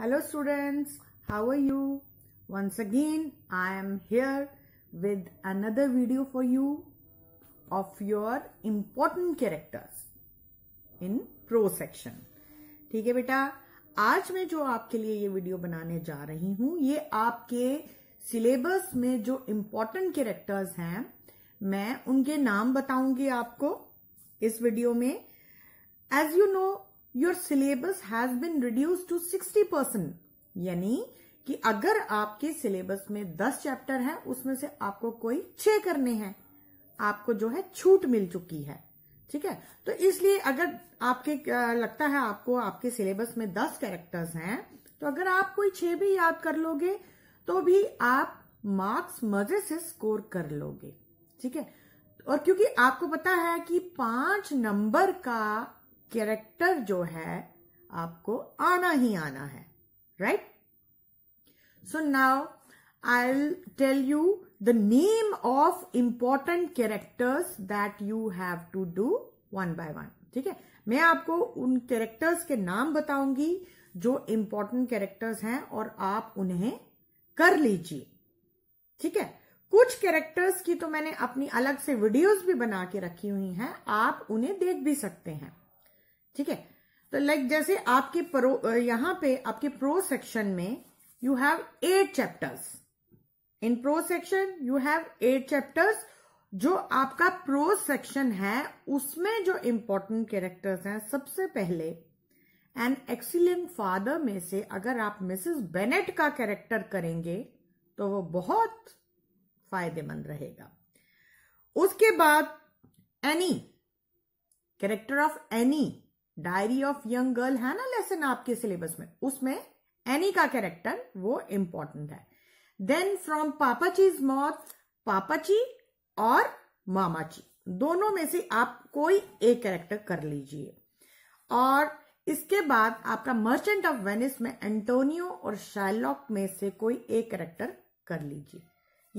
Hello students, how are you? Once again, I am here with another video for you of your important characters in pro section. ठीक है बेटा आज मैं जो आपके लिए ये वीडियो बनाने जा रही हूं ये आपके सिलेबस में जो इम्पोर्टेंट कैरेक्टर्स हैं मैं उनके नाम बताऊंगी आपको इस वीडियो में as you know your syllabus has been reduced to sixty percent यानी कि अगर आपके सिलेबस में दस चैप्टर हैं उसमें से आपको कोई छह करने हैं आपको जो है छूट मिल चुकी है ठीक है तो इसलिए अगर आपके लगता है आपको आपके सिलेबस में दस कैरेक्टर्स हैं तो अगर आप कोई छह भी याद कर लोगे तो भी आप मार्क्स मजे से स्कोर कर लोगे ठीक है और क्योंकि आपको पता है कि पांच नंबर का कैरेक्टर जो है आपको आना ही आना है right so now I tell you the name of important characters that you have to do one by one ठीक है मैं आपको उन कैरेक्टर्स के नाम बताऊंगी जो इंपॉर्टेंट कैरेक्टर्स हैं और आप उन्हें कर लीजिए ठीक है कुछ कैरेक्टर्स की तो मैंने अपनी अलग से वीडियोस भी बना के रखी हुई हैं आप उन्हें देख भी सकते हैं ठीक है तो लाइक जैसे आपके प्रो यहां पे आपके प्रो सेक्शन में you have eight chapters in prose section you have eight chapters जो आपका प्रो सेक्शन है उसमें जो इंपॉर्टेंट कैरेक्टर्स हैं सबसे पहले एन एक्सीलेंट फादर में से अगर आप मिसेस बेनेट का कैरेक्टर करेंगे तो वो बहुत फायदेमंद रहेगा उसके बाद any character of any diary of young girl है ना लेसन आपके सिलेबस में उसमें एनी का कैरेक्टर वो इंपॉर्टेंट है then from Papachi's moth Papachi और मामाची दोनों में से आप कोई एक कैरेक्टर कर लीजिए और इसके बाद आपका मर्चेंट ऑफ वेनिस में एंटोनियो और शाइलॉक में से कोई एक कैरेक्टर कर लीजिए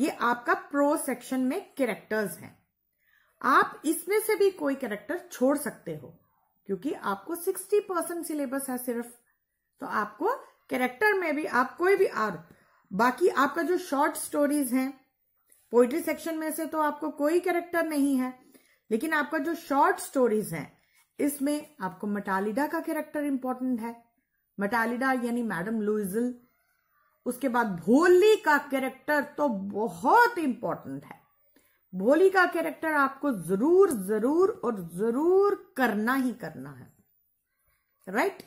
ये आपका प्रो सेक्शन में कैरेक्टर्स हैं आप इसमें से भी कोई कैरेक्टर छोड़ सकते हो क्योंकि आपको 60 परसेंट सिलेबस है सिर्फ तो आपको कैरेक्टर में भी आप कोई भी आर बाकी आपका जो शॉर्ट स्टोरीज हैं पोइट्री सेक्शन में से तो आपको कोई कैरेक्टर नहीं है लेकिन आपका जो शॉर्ट स्टोरीज हैं इसमें आपको मटालिडा का कैरेक्टर इंपॉर्टेंट है मटालिडा यानी मैडम लुइजल उसके बाद भोली का कैरेक्टर तो बहुत इंपॉर्टेंट है भोली का कैरेक्टर आपको जरूर जरूर और जरूर करना ही करना है राइट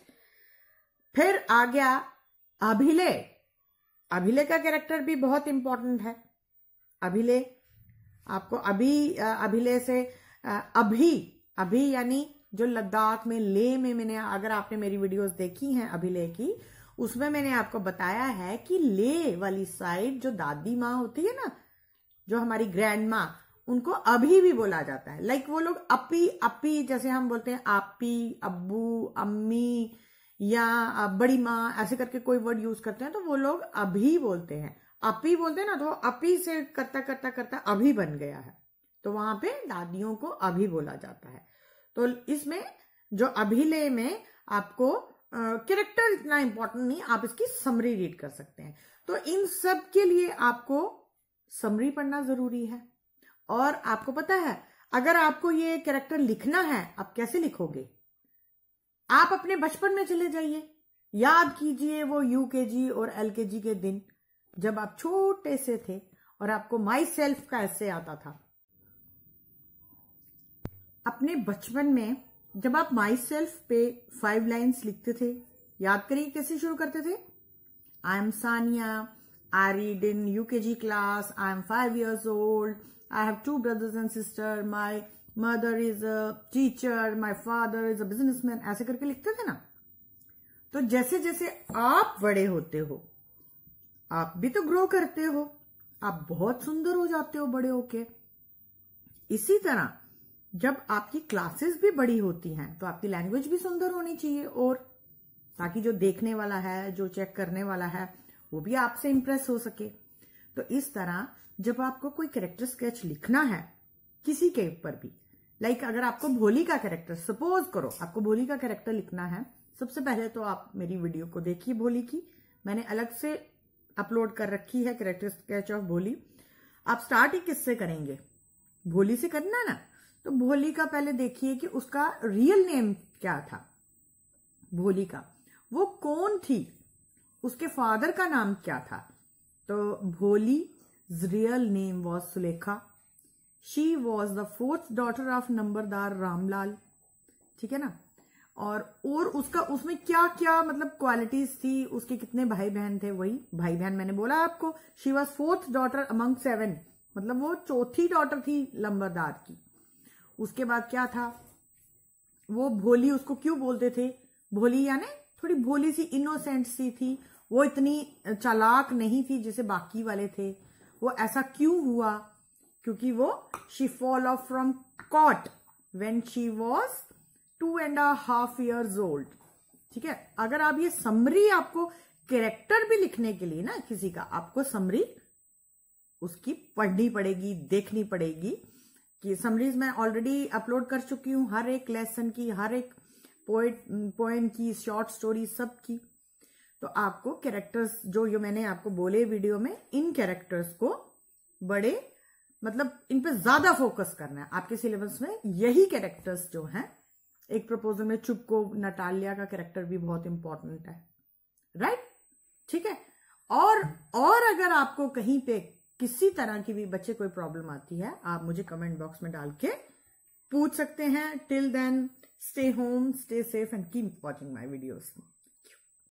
फिर आ गया अभिलय अभिलय का कैरेक्टर भी बहुत इंपॉर्टेंट है अभिलय आपको अभी अभिलय से अभी अभी यानी जो लद्दाख में ले में मैंने अगर आपने मेरी वीडियोस देखी हैं अभिलय की उसमें मैंने आपको बताया है कि ले वाली साइड जो दादी माँ होती है ना जो हमारी ग्रैंड माँ उनको अभी भी बोला जाता है लाइक like वो लोग अपी अपी जैसे हम बोलते हैं आपी अब्बू अम्मी या बड़ी माँ ऐसे करके कोई वर्ड यूज करते हैं तो वो लोग अभी बोलते हैं अपी बोलते हैं ना तो अपी से करता करता करता अभी बन गया है तो वहां पे दादियों को अभी बोला जाता है तो इसमें जो अभिलय में आपको कैरेक्टर इतना इंपॉर्टेंट नहीं आप इसकी समरी रीड कर सकते हैं तो इन सब के लिए आपको समरी पढ़ना जरूरी है और आपको पता है अगर आपको ये कैरेक्टर लिखना है आप कैसे लिखोगे आप अपने बचपन में चले जाइए याद कीजिए वो यू के जी और एल के जी के दिन जब आप छोटे से थे और आपको माई सेल्फ का ऐसे आता था अपने बचपन में जब आप माई सेल्फ पे फाइव लाइन्स लिखते थे याद करिए कैसे शुरू करते थे I am Sania I read in UKG class. I am five years old. I have two brothers and sister. My mother is a teacher. My father is a businessman. ऐसे करके लिखते थे ना तो जैसे जैसे आप बड़े होते हो आप भी तो ग्रो करते हो आप बहुत सुंदर हो जाते हो बड़े होके इसी तरह जब आपकी क्लासेस भी बड़ी होती हैं तो आपकी लैंग्वेज भी सुंदर होनी चाहिए और ताकि जो देखने वाला है जो चेक करने वाला है वो भी आपसे इंप्रेस हो सके तो इस तरह जब आपको कोई कैरेक्टर स्केच लिखना है किसी के ऊपर भी लाइक like अगर आपको भोली का कैरेक्टर सपोज करो आपको भोली का कैरेक्टर लिखना है सबसे पहले तो आप मेरी वीडियो को देखिए भोली की मैंने अलग से अपलोड कर रखी है कैरेक्टर स्केच ऑफ भोली आप स्टार्ट ही किससे करेंगे भोली से करना ना तो भोली का पहले देखिए कि उसका रियल नेम क्या था भोली का वो कौन थी उसके फादर का नाम क्या था तो Bholi real name was Sulekha she was the fourth daughter of नंबरदार रामलाल ठीक है ना और और उसका उसमें क्या क्या मतलब क्वालिटीज थी उसके कितने भाई बहन थे वही भाई बहन मैंने बोला आपको she was fourth daughter among seven मतलब वो चौथी डॉटर थी लंबरदार की उसके बाद क्या था वो भोली उसको क्यों बोलते थे भोली यानी थोड़ी भोली सी इनोसेंट सी थी वो इतनी चालाक नहीं थी जैसे बाकी वाले थे वो ऐसा क्यों हुआ क्योंकि वो she fall off from cot when she was two and half years old ठीक है अगर आप ये समरी आपको कैरेक्टर भी लिखने के लिए ना किसी का आपको समरी उसकी पढ़नी पड़ेगी देखनी पड़ेगी कि समरीज मैं ऑलरेडी अपलोड कर चुकी हूं हर एक लेसन की हर एक पोएट पोएम की शॉर्ट स्टोरी सब की तो आपको कैरेक्टर्स जो ये मैंने आपको बोले वीडियो में इन कैरेक्टर्स को बड़े मतलब इन पे ज्यादा फोकस करना है आपके सिलेबस में यही कैरेक्टर्स जो हैं एक प्रपोजल में चुपको नटालिया का कैरेक्टर भी बहुत इंपॉर्टेंट है राइट ठीक है और और अगर आपको कहीं पे किसी तरह की भी बच्चे कोई प्रॉब्लम आती है आप मुझे कमेंट बॉक्स में डाल के पूछ सकते हैं till then stay home stay safe and keep watching my videos